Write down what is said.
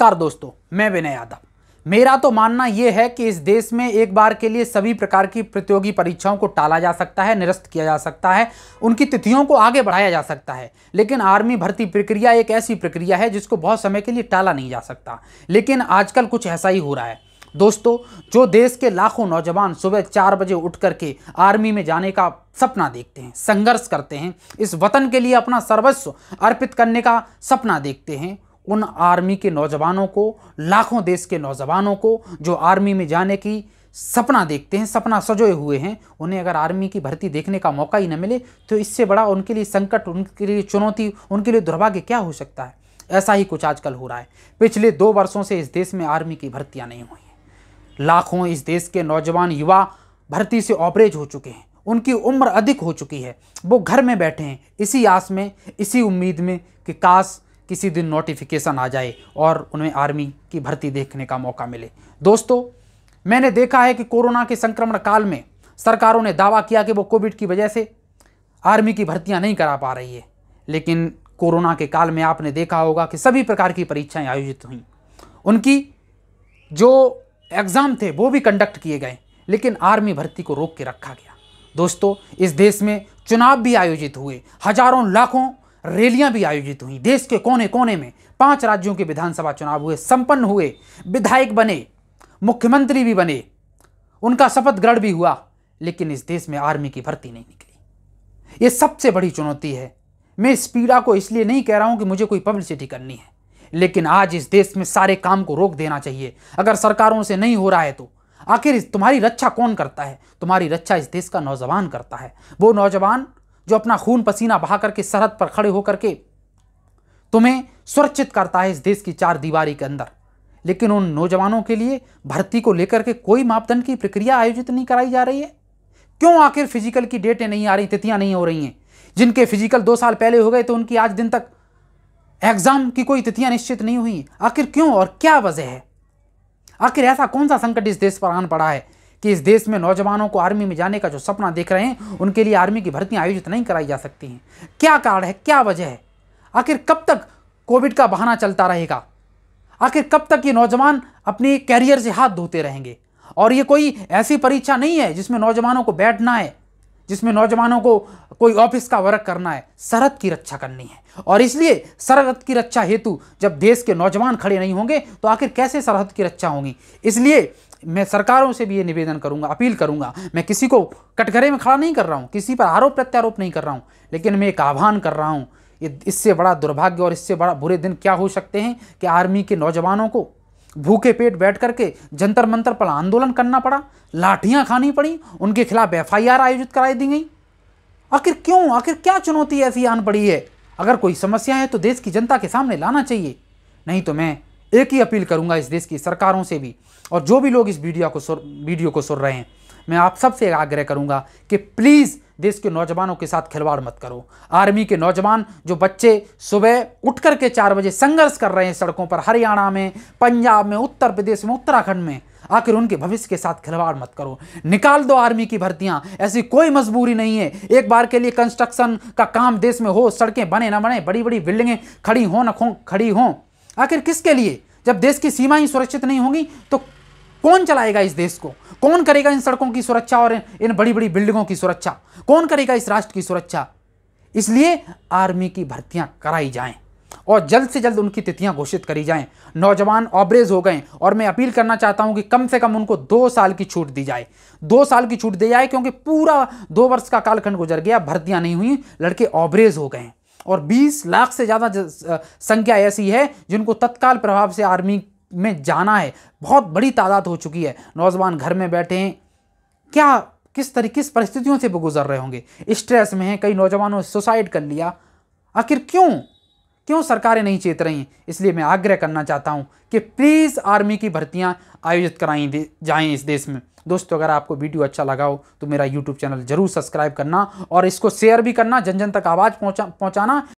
नमस्कार दोस्तों मैं विनय यादव मेरा तो मानना यह है कि इस देश में एक बार के लिए सभी प्रकार की प्रतियोगी परीक्षाओं को टाला जा सकता है निरस्त किया जा सकता है उनकी तिथियों को आगे बढ़ाया जा सकता है लेकिन आर्मी भर्ती प्रक्रिया एक ऐसी प्रक्रिया है जिसको बहुत समय के लिए टाला नहीं जा सकता लेकिन आजकल कुछ ऐसा ही हो रहा है दोस्तों जो देश के लाखों नौजवान सुबह चार बजे उठ करके आर्मी में जाने का सपना देखते हैं संघर्ष करते हैं इस वतन के लिए अपना सर्वस्व अर्पित करने का सपना देखते हैं उन आर्मी के नौजवानों को लाखों देश के नौजवानों को जो आर्मी में जाने की सपना देखते हैं सपना सजोए हुए हैं उन्हें अगर आर्मी की भर्ती देखने का मौका ही न मिले तो इससे बड़ा उनके लिए संकट उनके लिए चुनौती उनके लिए दुर्भाग्य क्या हो सकता है ऐसा ही कुछ आजकल हो रहा है पिछले दो वर्षों से इस देश में आर्मी की भर्तियाँ नहीं हुई हैं लाखों इस देश के नौजवान युवा भर्ती से ऑपरेज हो चुके हैं उनकी उम्र अधिक हो चुकी है वो घर में बैठे हैं इसी आस में इसी उम्मीद में कि काश किसी दिन नोटिफिकेशन आ जाए और उन्हें आर्मी की भर्ती देखने का मौका मिले दोस्तों मैंने देखा है कि कोरोना के संक्रमण काल में सरकारों ने दावा किया कि वो कोविड की वजह से आर्मी की भर्तियां नहीं करा पा रही है लेकिन कोरोना के काल में आपने देखा होगा कि सभी प्रकार की परीक्षाएं आयोजित हुई उनकी जो एग्ज़ाम थे वो भी कंडक्ट किए गए लेकिन आर्मी भर्ती को रोक के रखा गया दोस्तों इस देश में चुनाव भी आयोजित हुए हजारों लाखों रैलियां भी आयोजित हुई देश के कोने कोने में पांच राज्यों के विधानसभा चुनाव हुए संपन्न हुए विधायक बने मुख्यमंत्री भी बने उनका शपथ ग्रहण भी हुआ लेकिन इस देश में आर्मी की भर्ती नहीं निकली ये सबसे बड़ी चुनौती है मैं इस पीड़ा को इसलिए नहीं कह रहा हूं कि मुझे कोई पब्लिसिटी करनी है लेकिन आज इस देश में सारे काम को रोक देना चाहिए अगर सरकारों से नहीं हो रहा है तो आखिर तुम्हारी रक्षा कौन करता है तुम्हारी रक्षा इस देश का नौजवान करता है वो नौजवान जो अपना खून पसीना बहा करके सरहद पर खड़े होकर के तुम्हें सुरक्षित करता है इस देश की चार दीवारी के अंदर लेकिन उन नौजवानों के लिए भर्ती को लेकर के कोई मापदंड की प्रक्रिया आयोजित नहीं कराई जा रही है क्यों आखिर फिजिकल की डेटें नहीं आ रही तिथियां नहीं हो रही हैं जिनके फिजिकल दो साल पहले हो गए तो उनकी आज दिन तक एग्जाम की कोई तिथियां निश्चित नहीं हुई आखिर क्यों और क्या वजह है आखिर ऐसा कौन सा संकट इस देश पर आन पड़ा है कि इस देश में नौजवानों को आर्मी में जाने का जो सपना देख रहे हैं उनके लिए आर्मी की भर्तियाँ आयोजित नहीं कराई जा सकती हैं क्या कारण है क्या वजह है आखिर कब तक कोविड का बहाना चलता रहेगा आखिर कब तक ये नौजवान अपने कैरियर से हाथ धोते रहेंगे और ये कोई ऐसी परीक्षा नहीं है जिसमें नौजवानों को बैठना है जिसमें नौजवानों को कोई ऑफिस का वर्क करना है सरहद की रक्षा करनी है और इसलिए सरहद की रक्षा हेतु जब देश के नौजवान खड़े नहीं होंगे तो आखिर कैसे सरहद की रक्षा होगी इसलिए मैं सरकारों से भी ये निवेदन करूंगा अपील करूंगा मैं किसी को कटघरे में खड़ा नहीं कर रहा हूँ किसी पर आरोप प्रत्यारोप नहीं कर रहा हूँ लेकिन मैं एक आह्वान कर रहा हूँ इससे बड़ा दुर्भाग्य और इससे बड़ा बुरे दिन क्या हो सकते हैं कि आर्मी के नौजवानों को भूखे पेट बैठ करके जंतर मंतर पर आंदोलन करना पड़ा लाठियां खानी पड़ी उनके खिलाफ एफ आयोजित कराई दी गई आखिर क्यों आखिर क्या चुनौती ऐसी आन पड़ी है अगर कोई समस्या है तो देश की जनता के सामने लाना चाहिए नहीं तो मैं एक ही अपील करूंगा इस देश की सरकारों से भी और जो भी लोग इस वीडियो को सुर वीडियो को सुन रहे हैं मैं आप सबसे आग्रह करूंगा कि प्लीज़ देश के नौजवानों के साथ खिलवाड़ मत करो आर्मी के नौजवान जो बच्चे सुबह उठ कर के चार बजे संघर्ष कर रहे हैं सड़कों पर हरियाणा में पंजाब में उत्तर प्रदेश में उत्तराखंड में आखिर उनके भविष्य के साथ खिलवाड़ मत करो निकाल दो आर्मी की भर्तियां ऐसी कोई मजबूरी नहीं है एक बार के लिए कंस्ट्रक्शन का काम देश में हो सड़कें बने ना बने बड़ी बड़ी बिल्डिंगें खड़ी हों ना खड़ी हों आखिर किसके लिए जब देश की सीमाएं सुरक्षित नहीं होंगी तो कौन चलाएगा इस देश को कौन करेगा इन सड़कों की सुरक्षा और इन बड़ी बड़ी बिल्डिंगों की सुरक्षा कौन करेगा इस राष्ट्र की सुरक्षा इसलिए आर्मी की भर्तियां कराई जाएं और जल्द से जल्द उनकी तिथियां घोषित करी जाएं नौजवान ऑबरेज हो गए और मैं अपील करना चाहता हूं कि कम से कम उनको दो साल की छूट दी जाए दो साल की छूट दी जाए क्योंकि पूरा दो वर्ष का कालखंड गुजर गया भर्तियां नहीं हुई लड़के ऑबरेज हो गए और 20 लाख से ज़्यादा संख्या ऐसी है जिनको तत्काल प्रभाव से आर्मी में जाना है बहुत बड़ी तादाद हो चुकी है नौजवान घर में बैठे हैं क्या किस तरीके किस परिस्थितियों से वो गुजर रहे होंगे स्ट्रेस में हैं कई नौजवानों ने सुसाइड कर लिया आखिर क्यों क्यों सरकारें नहीं चेत रही हैं इसलिए मैं आग्रह करना चाहता हूं कि प्लीज़ आर्मी की भर्तियां आयोजित कराई जाएं इस देश में दोस्तों अगर आपको वीडियो अच्छा लगा हो तो मेरा यूट्यूब चैनल जरूर सब्सक्राइब करना और इसको शेयर भी करना जन जन तक आवाज़ पहुँचा पहुँचाना